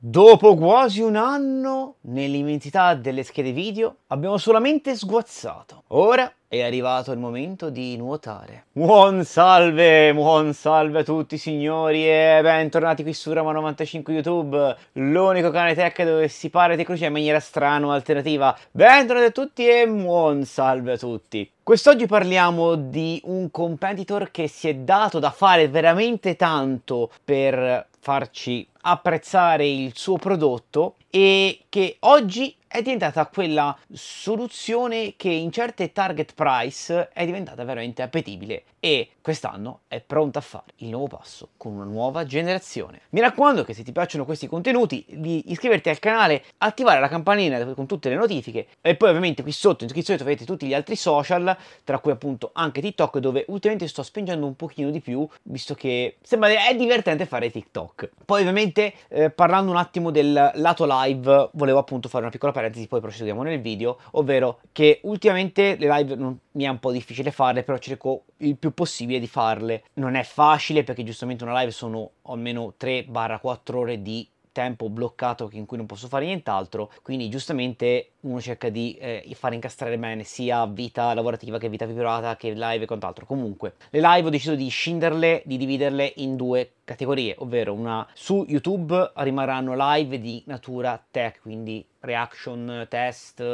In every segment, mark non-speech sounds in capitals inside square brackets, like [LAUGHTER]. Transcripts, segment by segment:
Dopo quasi un anno, nell'immensità delle schede video, abbiamo solamente sguazzato. Ora è arrivato il momento di nuotare. Buon salve, buon salve a tutti signori e bentornati qui su Roma95 YouTube, l'unico canale tech dove si parla di tecnologia in maniera strana o alternativa. Bentornati a tutti e buon salve a tutti. Quest'oggi parliamo di un competitor che si è dato da fare veramente tanto per farci apprezzare il suo prodotto e che oggi è diventata quella soluzione che in certe target price è diventata veramente appetibile e quest'anno è pronta a fare il nuovo passo con una nuova generazione. Mi raccomando che se ti piacciono questi contenuti di iscriverti al canale, attivare la campanella con tutte le notifiche e poi ovviamente qui sotto in descrizione troverete tutti gli altri social, tra cui appunto anche TikTok dove ultimamente sto spingendo un pochino di più visto che sembra è divertente fare TikTok. Poi ovviamente eh, parlando un attimo del lato live volevo appunto fare una piccola parentesi poi procediamo nel video, ovvero che ultimamente le live non, mi è un po' difficile farle però cerco il più più possibile di farle. Non è facile perché giustamente una live sono almeno 3-4 ore di tempo bloccato in cui non posso fare nient'altro, quindi giustamente uno cerca di eh, far incastrare bene sia vita lavorativa che vita privata che live e quant'altro. Comunque, le live ho deciso di scinderle, di dividerle in due categorie, ovvero una su YouTube rimarranno live di natura tech, quindi reaction, test,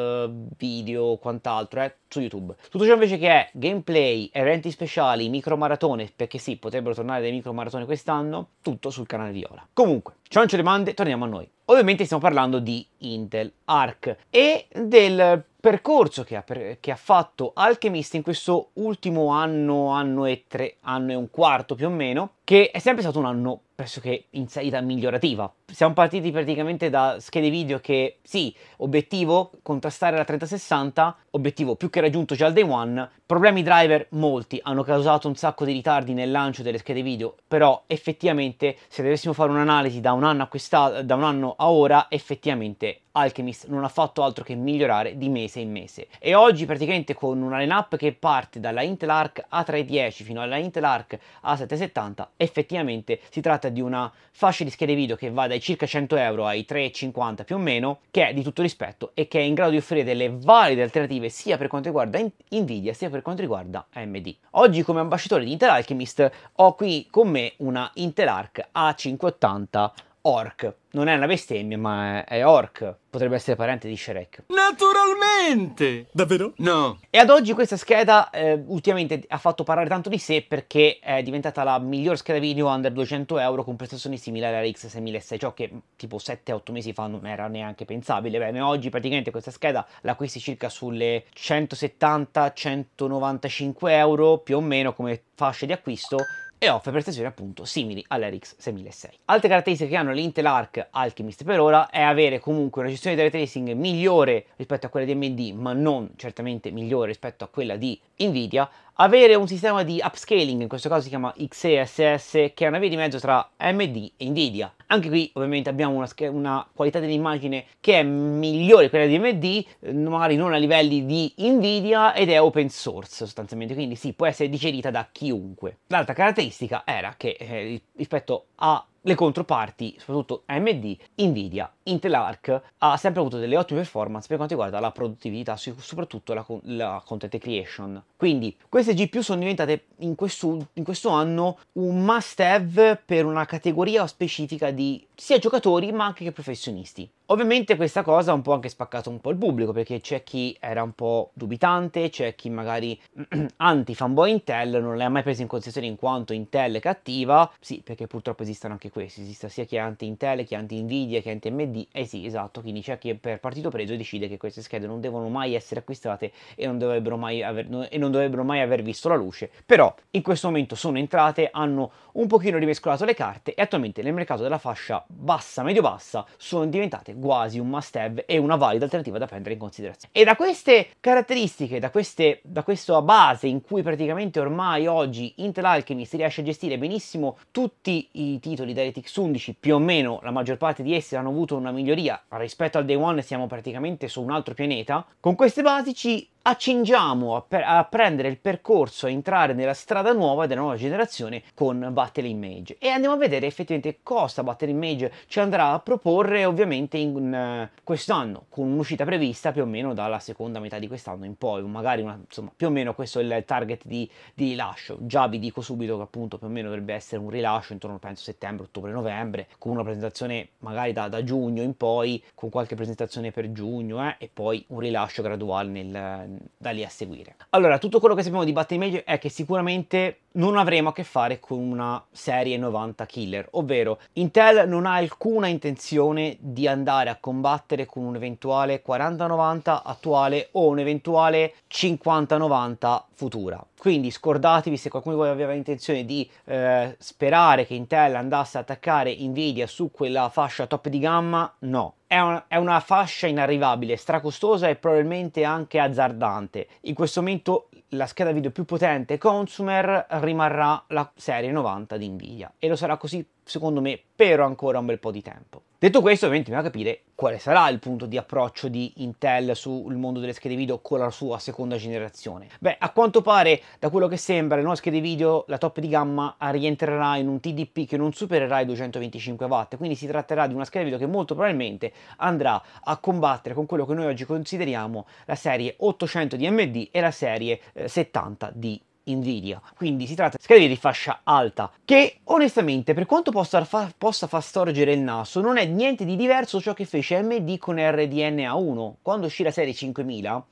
video, quant'altro, eh, su YouTube. Tutto ciò invece che è gameplay, eventi speciali, micro maratone, perché sì, potrebbero tornare dei micro maratone quest'anno, tutto sul canale Viola. Comunque, ciò non c'è domande, torniamo a noi. Ovviamente stiamo parlando di Intel Arc e del percorso che ha, che ha, fatto Alchemist in questo ultimo anno, anno e tre, anno e un quarto più o meno, che è sempre stato un anno pressoché in salita migliorativa. Siamo partiti praticamente da schede video che, sì, obiettivo, contrastare la 3060, obiettivo più che raggiunto già al day one. Problemi driver molti, hanno causato un sacco di ritardi nel lancio delle schede video, però effettivamente se dovessimo fare un'analisi da, un da un anno a ora, effettivamente Alchemist non ha fatto altro che migliorare di mese in mese. E oggi praticamente con una lineup che parte dalla Intel Arc A310 fino alla Intel Arc A770, effettivamente si tratta di una fascia di schede video che va dai circa 100 euro ai 3,50 più o meno, che è di tutto rispetto e che è in grado di offrire delle valide alternative positive sia per quanto riguarda Nvidia sia per quanto riguarda AMD. Oggi come ambasciatore di Intel Alchemist ho qui con me una Intel Arc A580 orc. Non è una bestemmia, ma è orc. Potrebbe essere parente di Shrek. Naturalmente! Davvero? No. E ad oggi questa scheda eh, ultimamente ha fatto parlare tanto di sé perché è diventata la miglior scheda video under 200 euro con prestazioni simili alla X6600, ciò che tipo 7-8 mesi fa non era neanche pensabile. Bene, oggi praticamente questa scheda la acquisti circa sulle 170-195 euro più o meno come fasce di acquisto e offre prestazioni appunto simili all'RX 6006. Altre caratteristiche che hanno l'Intel Arc Alchemist per ora è avere comunque una gestione di ray tracing migliore rispetto a quella di AMD, ma non certamente migliore rispetto a quella di Nvidia, avere un sistema di upscaling, in questo caso si chiama XESS, che è una via di mezzo tra AMD e Nvidia. Anche qui ovviamente abbiamo una, una qualità dell'immagine che è migliore quella di AMD, eh, magari non a livelli di Nvidia ed è open source sostanzialmente, quindi sì, può essere digerita da chiunque. L'altra caratteristica era che eh, rispetto a le controparti, soprattutto AMD, Nvidia, Intel Arc, ha sempre avuto delle ottime performance per quanto riguarda la produttività, soprattutto la, la content creation. Quindi queste GPU sono diventate in questo, in questo anno un must have per una categoria specifica di sia giocatori ma anche professionisti. Ovviamente questa cosa ha un po' anche spaccato un po' il pubblico perché c'è chi era un po' dubitante, c'è chi magari [CLEARS THROAT] anti fanboy Intel non l'ha mai presa in considerazione in quanto Intel è cattiva, sì perché purtroppo esistono anche questi, esiste sia chi è anti Intel, chi è anti Nvidia, chi è anti md eh sì esatto, quindi c'è chi per partito preso decide che queste schede non devono mai essere acquistate e non dovrebbero mai aver, e non dovrebbero mai aver visto la luce, però in questo momento sono entrate, hanno un pochino rimescolato le carte e attualmente nel mercato della fascia bassa, medio bassa sono diventate quasi un must have e una valida alternativa da prendere in considerazione. E da queste caratteristiche, da, queste, da questa base in cui praticamente ormai oggi Intel Alchemist riesce a gestire benissimo tutti i titoli DirectX 11, più o meno la maggior parte di essi hanno avuto una miglioria rispetto al Day One siamo praticamente su un altro pianeta, con queste basi ci accingiamo a, per- a, prendere il percorso, a entrare nella strada nuova della nuova generazione con Battle Image e andiamo a vedere effettivamente cosa Battle Image ci andrà a proporre ovviamente in, uh, quest'anno con un'uscita prevista più o meno dalla seconda metà di quest'anno in poi, magari una, insomma più o meno questo è il target di, di, rilascio, già vi dico subito che appunto più o meno dovrebbe essere un rilascio intorno penso settembre, ottobre, novembre con una presentazione magari da, da giugno in poi con qualche presentazione per giugno eh, e poi un rilascio graduale nel da lì a seguire. Allora, tutto quello che sappiamo di Battimage è che sicuramente non avremo a che fare con una serie 90 killer, ovvero Intel non ha alcuna intenzione di andare a combattere con un eventuale 4090 attuale o un eventuale 5090 futura. Quindi scordatevi se qualcuno di voi aveva intenzione di eh, sperare che Intel andasse a attaccare Nvidia su quella fascia top di gamma, no è una, è una fascia inarrivabile, stracostosa e probabilmente anche azzardante. In questo momento la scheda video più potente consumer rimarrà la serie 90 di Nvidia e lo sarà così secondo me per ancora un bel po' di tempo. Detto questo, ovviamente bisogna capire quale sarà il punto di approccio di Intel sul mondo delle schede video con la sua seconda generazione. Beh, a quanto pare, da quello che sembra, le nuove schede video, la top di gamma rientrerà in un TDP che non supererà i 225 watt, quindi si tratterà di una scheda video che molto probabilmente andrà a combattere con quello che noi oggi consideriamo la serie 800 di AMD e la serie 70 eh, di AMD. Nvidia. Quindi si tratta di schede di fascia alta che onestamente per quanto possa far, possa far storgere il naso non è niente di diverso ciò che fece AMD con RDNA 1. Quando uscì la serie 5000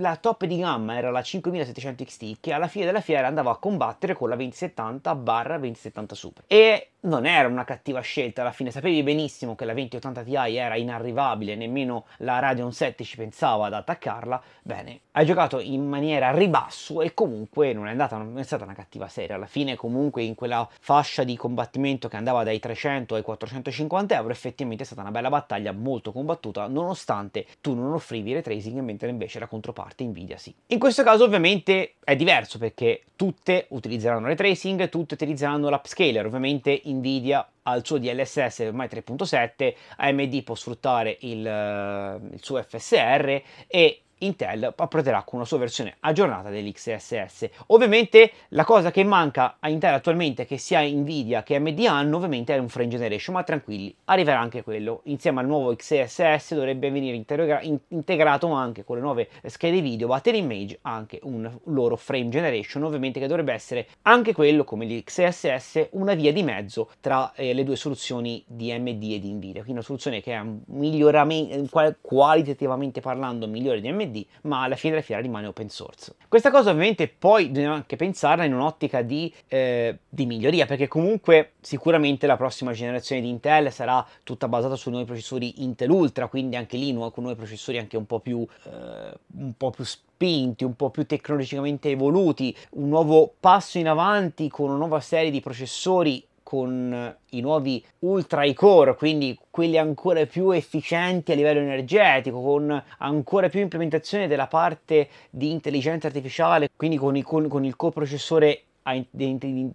la top di gamma era la 5700 XT che alla fine della fiera andava a combattere con la 2070 barra 2070 Super. E non era una cattiva scelta alla fine, sapevi benissimo che la 2080 Ti era inarrivabile, nemmeno la Radeon 7 ci pensava ad attaccarla, bene, hai giocato in maniera a ribasso e comunque non è, andata, non è stata una cattiva serie, alla fine comunque in quella fascia di combattimento che andava dai 300 ai 450 euro effettivamente è stata una bella battaglia molto combattuta nonostante tu non offrivi tracing mentre invece la controparte Nvidia sì. In questo caso ovviamente è diverso perché tutte utilizzeranno tracing, tutte utilizzeranno l'upscaler, ovviamente Nvidia ha il suo DLSS ormai 3.7, AMD può sfruttare il, eh, il suo FSR e Intel approderà con una sua versione aggiornata dell'XSS. Ovviamente la cosa che manca a Intel attualmente, che sia Nvidia che AMD hanno, ovviamente è un frame generation, ma tranquilli, arriverà anche quello. Insieme al nuovo XSS dovrebbe venire integrato anche con le nuove schede video, battery image, anche un loro frame generation, ovviamente che dovrebbe essere anche quello, come l'XSS, una via di mezzo tra eh, le due soluzioni di AMD e di Nvidia. Quindi una soluzione che è miglioramento, qualitativamente parlando, migliore di AMD ND, ma alla fine della fiera rimane open source. Questa cosa ovviamente poi dobbiamo anche pensarla in un'ottica di, eh, di miglioria, perché comunque sicuramente la prossima generazione di Intel sarà tutta basata su nuovi processori Intel Ultra, quindi anche lì con nuovi processori anche un po' più, eh, un po più spinti, un po' più tecnologicamente evoluti, un nuovo passo in avanti con una nuova serie di processori con i nuovi ultra i core, quindi quelli ancora più efficienti a livello energetico, con ancora più implementazione della parte di intelligenza artificiale, quindi con il, con, con il coprocessore di,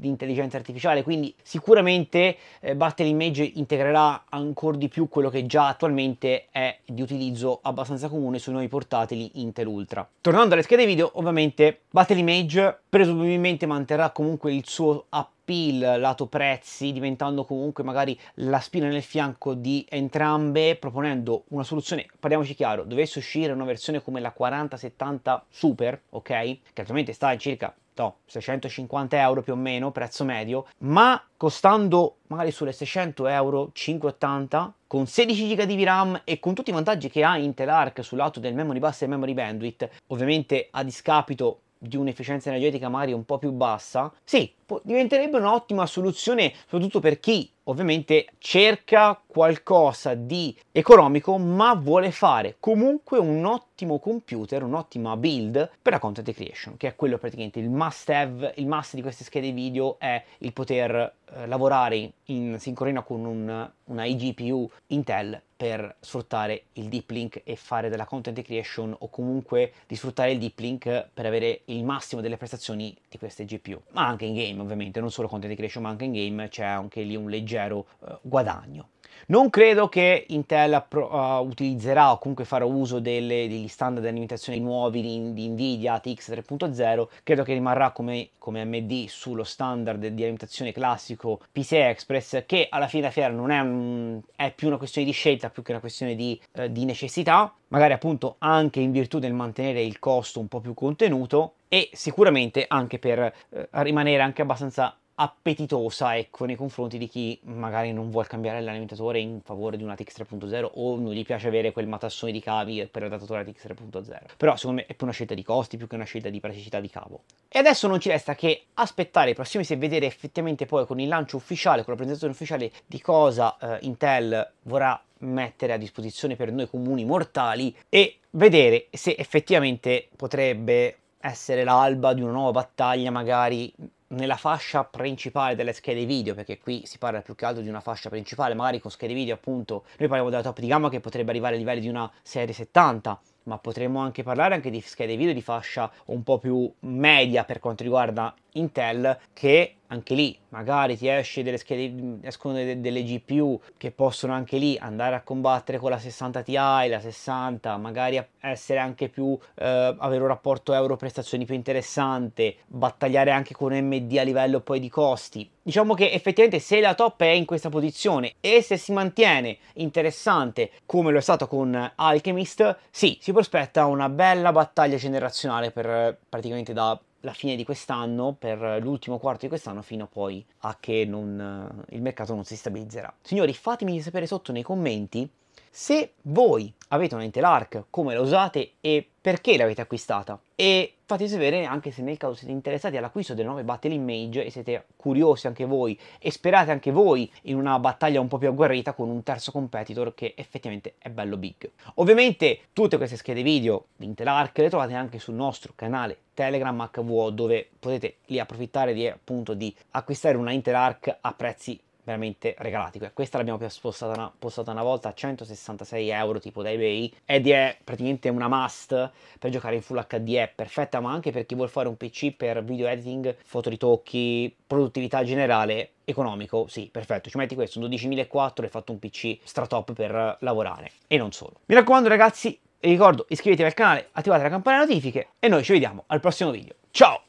intelligenza artificiale, quindi sicuramente eh, Battle Image integrerà ancora di più quello che già attualmente è di utilizzo abbastanza comune sui nuovi portatili Intel Ultra. Tornando alle schede video, ovviamente Battle Image presumibilmente manterrà comunque il suo app PIL, lato prezzi, diventando comunque magari la spina nel fianco di entrambe, proponendo una soluzione, parliamoci chiaro, dovesse uscire una versione come la 4070 Super, ok? Che altrimenti sta in circa no, 650 euro più o meno, prezzo medio, ma costando magari sulle 600 euro, 580, con 16 GB di VRAM e con tutti i vantaggi che ha Intel Arc sul lato del memory bus e memory bandwidth, ovviamente a discapito di un'efficienza energetica magari un po' più bassa, sì, diventerebbe un'ottima soluzione soprattutto per chi ovviamente cerca qualcosa di economico, ma vuole fare comunque un ottimo computer, un'ottima build per la content creation, che è quello praticamente il must have, il must di queste schede video è il poter eh, lavorare in sincronia con un, una iGPU Intel per sfruttare il deep link e fare della content creation o comunque di sfruttare il deep link per avere il massimo delle prestazioni di queste GPU. Ma anche in game ovviamente, non solo content creation ma anche in game c'è anche lì un leggero eh, guadagno. Non credo che Intel uh, utilizzerà o comunque farà uso delle, degli standard di alimentazione nuovi di, di Nvidia ATX 3.0, credo che rimarrà come, come AMD sullo standard di alimentazione classico PCI Express che alla fine della fiera non è, un, è, più una questione di scelta più che una questione di, eh, di necessità, magari appunto anche in virtù del mantenere il costo un po' più contenuto e sicuramente anche per eh, rimanere anche abbastanza appetitosa ecco, nei confronti di chi magari non vuole cambiare l'alimentatore in favore di una TX 3.0 o non gli piace avere quel matassone di cavi per l'adattatore TX 3.0 però secondo me è più una scelta di costi più che una scelta di praticità di cavo e adesso non ci resta che aspettare i prossimi mesi e vedere effettivamente poi con il lancio ufficiale con la presentazione ufficiale di cosa eh, Intel vorrà mettere a disposizione per noi comuni mortali e vedere se effettivamente potrebbe essere l'alba di una nuova battaglia magari nella fascia principale delle schede video, perché qui si parla più che altro di una fascia principale, magari con schede video appunto, noi parliamo della top di gamma che potrebbe arrivare ai livelli di una serie 70, ma potremmo anche parlare anche di schede video di fascia un po' più media per quanto riguarda Intel, che anche lì magari ti esce delle schede, escono delle, delle GPU che possono anche lì andare a combattere con la 60 Ti, la 60, magari essere anche più, eh, avere un rapporto euro prestazioni più interessante, battagliare anche con MD a livello poi di costi. Diciamo che effettivamente se la top è in questa posizione e se si mantiene interessante come lo è stato con Alchemist, sì, si prospetta una bella battaglia generazionale per praticamente da la fine di quest'anno, per l'ultimo quarto di quest'anno, fino poi a che non, eh, il mercato non si stabilizzerà. Signori, fatemi sapere sotto nei commenti se voi avete una Intel Arc, come la usate e perché l'avete acquistata. E fate severi anche se nel caso siete interessati all'acquisto del 9 Battle Image e siete curiosi anche voi e sperate anche voi in una battaglia un po' più agguerrita con un terzo competitor che effettivamente è bello big. Ovviamente tutte queste schede video, vinte l'arc, le trovate anche sul nostro canale Telegram HVO dove potete lì approfittare di, appunto, di acquistare una Interarc a prezzi veramente regalati. Questa l'abbiamo postata una, postata una volta a 166 euro tipo da eBay ed è praticamente una must per giocare in Full HD, è perfetta ma anche per chi vuol fare un PC per video editing, fotoritocchi, produttività generale, economico, sì, perfetto, ci metti questo, 12.400 e fatto un PC stratop per lavorare e non solo. Mi raccomando ragazzi, vi ricordo iscrivetevi al canale, attivate la campanella notifiche e noi ci vediamo al prossimo video. Ciao!